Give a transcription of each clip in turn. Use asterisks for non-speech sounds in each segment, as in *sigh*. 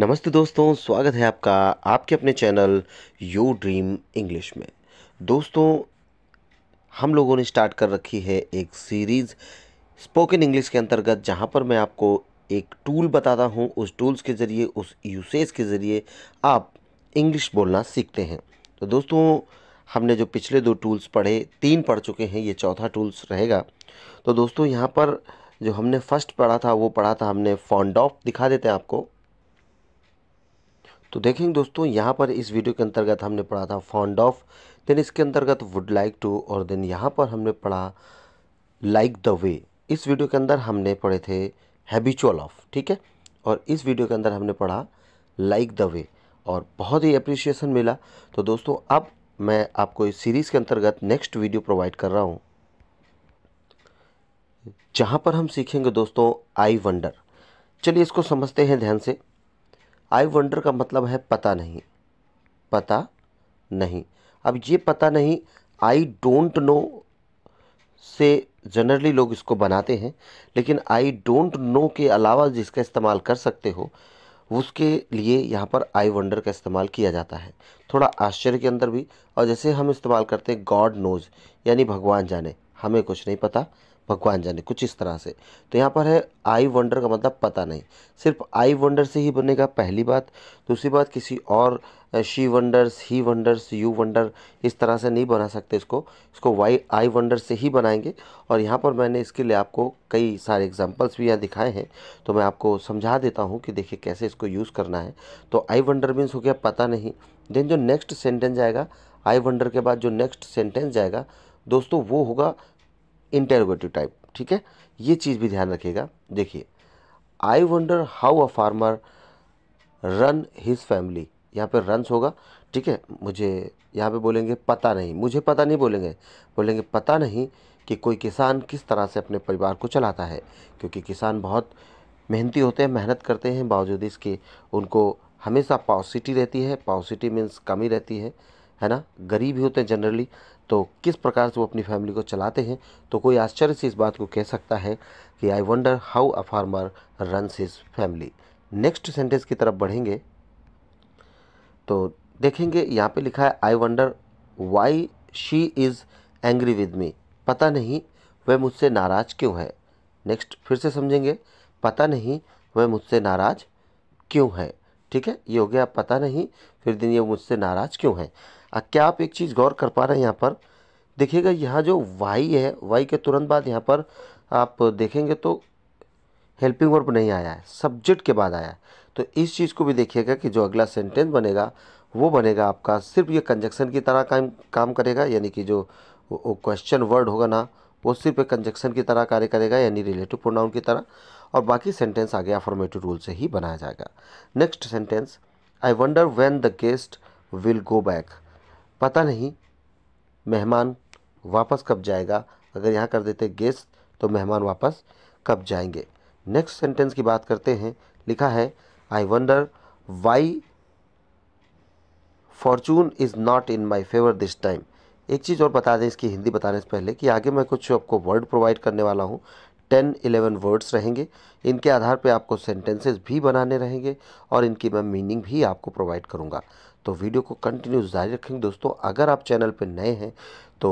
नमस्ते दोस्तों स्वागत है आपका आपके अपने चैनल यू ड्रीम इंग्लिश में दोस्तों हम लोगों ने स्टार्ट कर रखी है एक सीरीज़ स्पोकन इंग्लिश के अंतर्गत जहां पर मैं आपको एक टूल बताता हूं उस टूल्स के ज़रिए उस यूसेज के ज़रिए आप इंग्लिश बोलना सीखते हैं तो दोस्तों हमने जो पिछले दो टूल्स पढ़े तीन पढ़ चुके हैं ये चौथा टूल्स रहेगा तो दोस्तों यहाँ पर जो हमने फर्स्ट पढ़ा था वो पढ़ा था हमने फॉन्ड ऑफ दिखा देते हैं आपको तो देखेंगे दोस्तों यहाँ पर इस वीडियो के अंतर्गत हमने पढ़ा था फॉन्ड ऑफ देन इसके अंतर्गत वुड लाइक टू और देन यहाँ पर हमने पढ़ा लाइक द वे इस वीडियो के अंदर हमने पढ़े थे हैबिचुअल ऑफ ठीक है और इस वीडियो के अंदर हमने पढ़ा लाइक द वे और बहुत ही अप्रिसिएशन मिला तो दोस्तों अब मैं आपको इस सीरीज़ के अंतर्गत नेक्स्ट वीडियो प्रोवाइड कर रहा हूँ जहाँ पर हम सीखेंगे दोस्तों आई वंडर चलिए इसको समझते हैं ध्यान से आई वंडर का मतलब है पता नहीं पता नहीं अब ये पता नहीं आई डोंट नो से जनरली लोग इसको बनाते हैं लेकिन आई डोंट नो के अलावा जिसका इस्तेमाल कर सकते हो उसके लिए यहाँ पर आई वंडर का इस्तेमाल किया जाता है थोड़ा आश्चर्य के अंदर भी और जैसे हम इस्तेमाल करते हैं गॉड नोज यानी भगवान जाने हमें कुछ नहीं पता भगवान जाने कुछ इस तरह से तो यहाँ पर है आई वंडर का मतलब पता नहीं सिर्फ आई वंडर से ही बनेगा पहली बात दूसरी बात किसी और she wonders he wonders you wonder इस तरह से नहीं बना सकते इसको इसको वाई आई वंडर से ही बनाएंगे और यहाँ पर मैंने इसके लिए आपको कई सारे एग्जांपल्स भी यहाँ दिखाए हैं तो मैं आपको समझा देता हूँ कि देखिए कैसे इसको यूज़ करना है तो आई वंडर मीन्स हो गया पता नहीं देन जो नेक्स्ट सेंटेंस जाएगा आई वंडर के बाद जो नेक्स्ट सेंटेंस जाएगा दोस्तों वो होगा इंटेरोगेटिव टाइप ठीक है ये चीज़ भी ध्यान रखिएगा देखिए I wonder how a farmer run his family यहाँ पर रन्स होगा ठीक है मुझे यहाँ पे बोलेंगे पता नहीं मुझे पता नहीं बोलेंगे बोलेंगे पता नहीं कि कोई किसान किस तरह से अपने परिवार को चलाता है क्योंकि किसान बहुत मेहनती होते हैं मेहनत करते हैं बावजूद इसके उनको हमेशा पॉसिटी रहती है पॉसिटी मीन्स कमी रहती है है ना गरीब ही होते हैं जनरली तो किस प्रकार से वो अपनी फैमिली को चलाते हैं तो कोई आश्चर्य से इस बात को कह सकता है कि I wonder how a farmer runs his family next sentence की तरफ बढ़ेंगे तो देखेंगे यहाँ पे लिखा है I wonder why she is angry with me पता नहीं वह मुझसे नाराज़ क्यों है नेक्स्ट फिर से समझेंगे पता नहीं वह मुझसे नाराज़ क्यों है ठीक है ये हो गया पता नहीं फिर दिन ये मुझसे नाराज़ क्यों है क्या आप एक चीज़ गौर कर पा रहे हैं यहाँ पर देखिएगा यहाँ जो वाई है वाई के तुरंत बाद यहाँ पर आप देखेंगे तो हेल्पिंग वर्ब नहीं आया है सब्जेक्ट के बाद आया है तो इस चीज़ को भी देखिएगा कि जो अगला सेंटेंस बनेगा वो बनेगा आपका सिर्फ ये कंजक्शन की तरह काम काम करेगा यानी कि जो क्वेश्चन वर्ड होगा ना वो सिर्फ एक कंजक्शन की तरह कार्य करेगा यानी रिलेटिव प्रोनाउन की तरह और बाकी सेंटेंस आगे अफॉर्मेटिव रूल से ही बनाया जाएगा next sentence I wonder when the guest will go back पता नहीं मेहमान वापस कब जाएगा अगर यहाँ कर देते गेस्ट तो मेहमान वापस कब जाएंगे नेक्स्ट सेंटेंस की बात करते हैं लिखा है I wonder why fortune is not in my favour this time एक चीज़ और बता दें इसकी हिंदी बताने से पहले कि आगे मैं कुछ आपको वर्ड प्रोवाइड करने वाला हूँ टेन इलेवन वर्ड्स रहेंगे इनके आधार पे आपको सेंटेंसेस भी बनाने रहेंगे और इनकी मैं मीनिंग भी आपको प्रोवाइड करूँगा तो वीडियो को कंटिन्यू जारी रखेंगे दोस्तों अगर आप चैनल पर नए हैं तो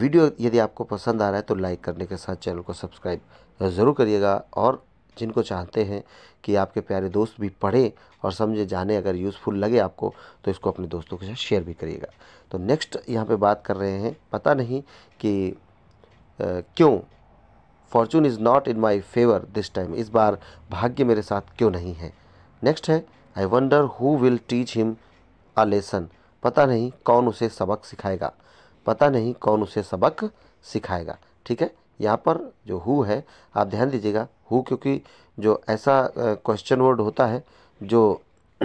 वीडियो यदि आपको पसंद आ रहा है तो लाइक करने के साथ चैनल को सब्सक्राइब ज़रूर करिएगा और जिनको चाहते हैं कि आपके प्यारे दोस्त भी पढ़ें और समझे जाने अगर यूज़फुल लगे आपको तो इसको अपने दोस्तों के साथ शेयर भी करिएगा तो नेक्स्ट यहाँ पे बात कर रहे हैं पता नहीं कि आ, क्यों fortune is not in my favour this time इस बार भाग्य मेरे साथ क्यों नहीं है नेक्स्ट है I wonder who will teach him a lesson पता नहीं कौन उसे सबक सिखाएगा पता नहीं कौन उसे सबक सिखाएगा ठीक है यहाँ पर जो हु है आप ध्यान दीजिएगा हु क्योंकि जो ऐसा क्वेश्चन वर्ड होता है जो *clears throat*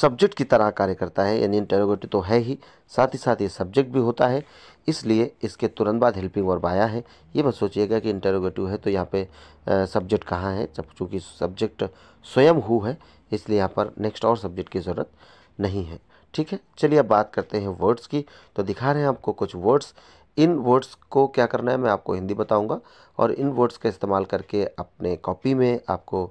सब्जेक्ट की तरह कार्य करता है यानी इंटेरोगेटिव तो है ही साथ ही साथ ये सब्जेक्ट भी होता है इसलिए इसके तुरंत बाद हेल्पिंग वर्ब आया है ये बस सोचिएगा कि इंटेरोगेटिव है तो यहाँ पे सब्जेक्ट कहाँ है जब चूँकि सब्जेक्ट स्वयं हु है इसलिए यहाँ पर नेक्स्ट और सब्जेक्ट की ज़रूरत नहीं है ठीक है चलिए अब बात करते हैं वर्ड्स की तो दिखा रहे हैं आपको कुछ वर्ड्स इन वर्ड्स को क्या करना है मैं आपको हिंदी बताऊँगा और इन वर्ड्स का इस्तेमाल करके अपने कॉपी में आपको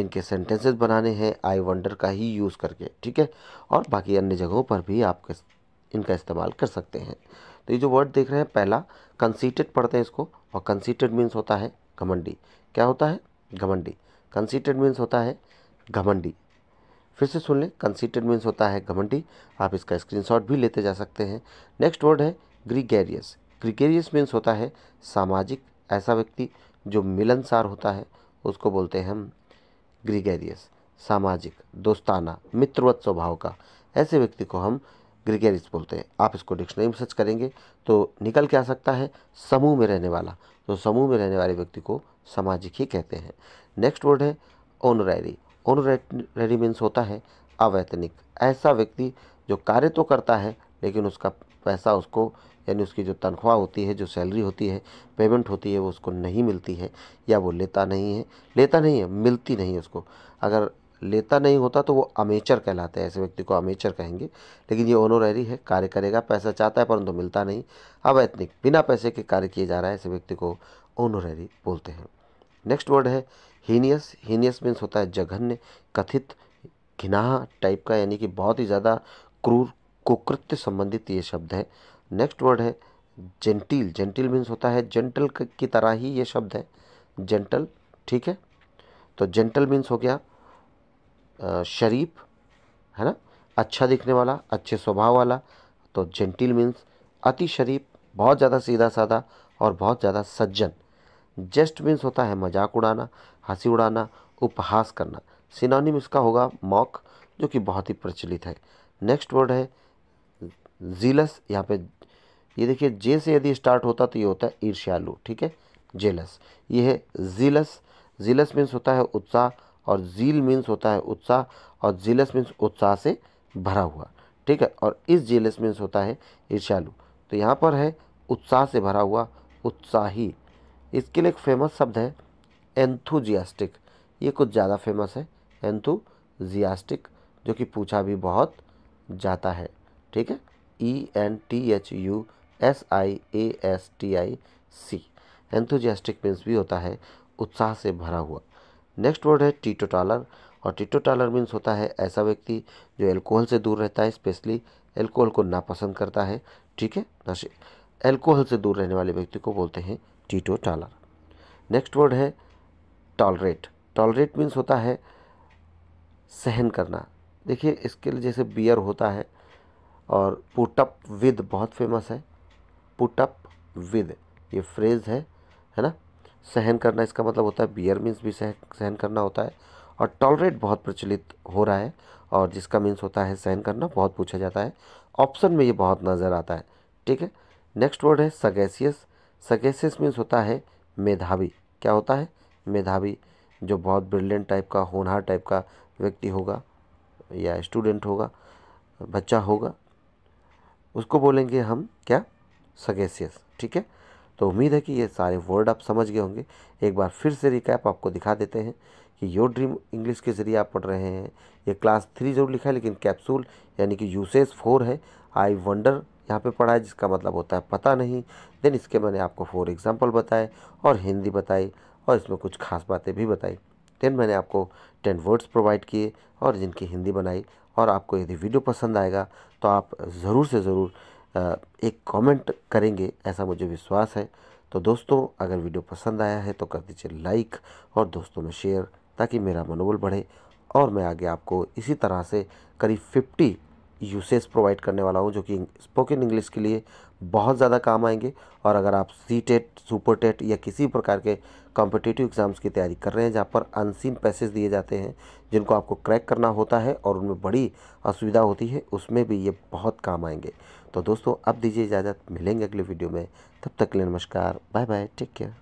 इनके सेंटेंसेस बनाने हैं आई वंडर का ही यूज़ करके ठीक है और बाकी अन्य जगहों पर भी आप इनका इस्तेमाल कर सकते हैं तो ये जो वर्ड देख रहे हैं पहला कंसीटेड पढ़ते हैं इसको और कंसीटेड मीन्स होता है घमंडी क्या होता है घमंडी कंसीटेड मीन्स होता है घमंडी फिर से सुन लें कंसीटेड मीन्स होता है घमंडी आप इसका स्क्रीन भी लेते जा सकते हैं नेक्स्ट वर्ड है ग्रीगेरियस ग्रीगेरियस मीन्स होता है सामाजिक ऐसा व्यक्ति जो मिलनसार होता है उसको बोलते हैं हम ग्रिगेरियस सामाजिक दोस्ताना मित्रवत स्वभाव का ऐसे व्यक्ति को हम ग्रिगेरियस बोलते हैं आप इसको डिक्शनरी में सर्च करेंगे तो निकल के आ सकता है समूह में रहने वाला तो समूह में रहने वाले व्यक्ति को सामाजिक ही कहते हैं नेक्स्ट वर्ड है ऑनरेरी ऑनरेरी मीन्स होता है अवैतनिक ऐसा व्यक्ति जो कार्य तो करता है लेकिन उसका पैसा उसको यानी उसकी जो तनख्वाह होती है जो सैलरी होती है पेमेंट होती है वो उसको नहीं मिलती है या वो लेता नहीं है लेता नहीं है मिलती नहीं है उसको अगर लेता नहीं होता तो वो अमेचर कहलाते हैं ऐसे व्यक्ति को अमेचर कहेंगे लेकिन ये ओनोरेरी है कार्य करेगा पैसा चाहता है परंतु मिलता नहीं अब एथनिक बिना पैसे के कार्य किए जा रहा है ऐसे व्यक्ति को ओनोरेरी बोलते हैं नेक्स्ट वर्ड है हीनियस हीनियस मीन्स होता है जघन्य कथित घिनाहा टाइप का यानी कि बहुत ही ज़्यादा क्रूर कुकृत्य संबंधित ये शब्द है नेक्स्ट वर्ड है जेंटिल जेंटिल मीन्स होता है जेंटल की तरह ही ये शब्द है जेंटल ठीक है तो जेंटल मीन्स हो गया शरीफ है ना अच्छा दिखने वाला अच्छे स्वभाव वाला तो जेंटिल मीन्स अति शरीफ बहुत ज़्यादा सीधा साधा और बहुत ज़्यादा सज्जन जस्ट मीन्स होता है मजाक उड़ाना हंसी उड़ाना उपहास करना सिनोनिम इसका होगा मॉक जो कि बहुत ही प्रचलित है नेक्स्ट वर्ड है जीलस यहाँ पे ये देखिए जे से यदि स्टार्ट होता तो ये होता है ईर्ष्यालु ठीक है जेलस ये है जीलस जीलस मीन्स होता है उत्साह और जील मीन्स होता है उत्साह और जीलस मीन्स उत्साह से भरा हुआ ठीक है और इस जेलस मीन्स होता है ईर्ष्यालु तो यहाँ पर है उत्साह से भरा हुआ उत्साही इसके लिए एक फेमस शब्द है एंथुजियास्टिक ये कुछ ज़्यादा फेमस है एंथुजियास्टिक जो कि पूछा भी बहुत जाता है ठीक है E N T H U S I A S T I C enthusiastic means भी होता है उत्साह से भरा हुआ नेक्स्ट वर्ड है टीटो टालर और टीटो टालर मीन्स होता है ऐसा व्यक्ति जो एल्कोहल से दूर रहता है स्पेशली एल्कोहल को नापसंद करता है ठीक है नशे एल्कोहल से दूर रहने वाले व्यक्ति को बोलते हैं टीटो टालर नेक्स्ट वर्ड है टॉलरेट टॉलरेट मीन्स होता है सहन करना देखिए इसके लिए जैसे बियर होता है और पुटअप विद बहुत फेमस है पुट अप विद ये फ्रेज़ है है ना सहन करना इसका मतलब होता है बियर मीन्स भी सहन सहन करना होता है और टॉलरेट बहुत प्रचलित हो रहा है और जिसका मीन्स होता है सहन करना बहुत पूछा जाता है ऑप्शन में ये बहुत नज़र आता है ठीक है नेक्स्ट वर्ड है सगेसियस सगेसियस मीन्स होता है मेधावी क्या होता है मेधावी जो बहुत ब्रिलियंट टाइप का होनहार टाइप का व्यक्ति होगा या स्टूडेंट होगा बच्चा होगा उसको बोलेंगे हम क्या सगेसियस ठीक है तो उम्मीद है कि ये सारे वर्ड आप समझ गए होंगे एक बार फिर से रिकैप आपको दिखा देते हैं कि योर ड्रीम इंग्लिश के ज़रिए आप पढ़ रहे हैं ये क्लास थ्री जरूर लिखा है लेकिन कैप्सूल यानी कि यूसेज फोर है आई वंडर यहाँ पे पढ़ा है जिसका मतलब होता है पता नहीं देन इसके मैंने आपको फोर एग्जाम्पल बताए और हिंदी बताई और इसमें कुछ खास बातें भी बताई देन मैंने आपको टेन वर्ड्स प्रोवाइड किए और जिनकी हिंदी बनाई और आपको यदि वीडियो पसंद आएगा तो आप ज़रूर से ज़रूर एक कमेंट करेंगे ऐसा मुझे विश्वास है तो दोस्तों अगर वीडियो पसंद आया है तो कर दीजिए लाइक और दोस्तों में शेयर ताकि मेरा मनोबल बढ़े और मैं आगे आपको इसी तरह से करीब फिफ्टी यूसेज प्रोवाइड करने वाला हूँ जो कि स्पोकन इंग्लिश के लिए बहुत ज़्यादा काम आएंगे और अगर आप सी टेट सुपर टेट या किसी प्रकार के कॉम्पिटेटिव एग्ज़ाम्स की तैयारी कर रहे हैं जहाँ पर अनसीन पैसेज दिए जाते हैं जिनको आपको क्रैक करना होता है और उनमें बड़ी असुविधा होती है उसमें भी ये बहुत काम आएंगे तो दोस्तों अब दीजिए इजाज़त मिलेंगे अगले वीडियो में तब तक के लिए नमस्कार बाय बाय टेक केयर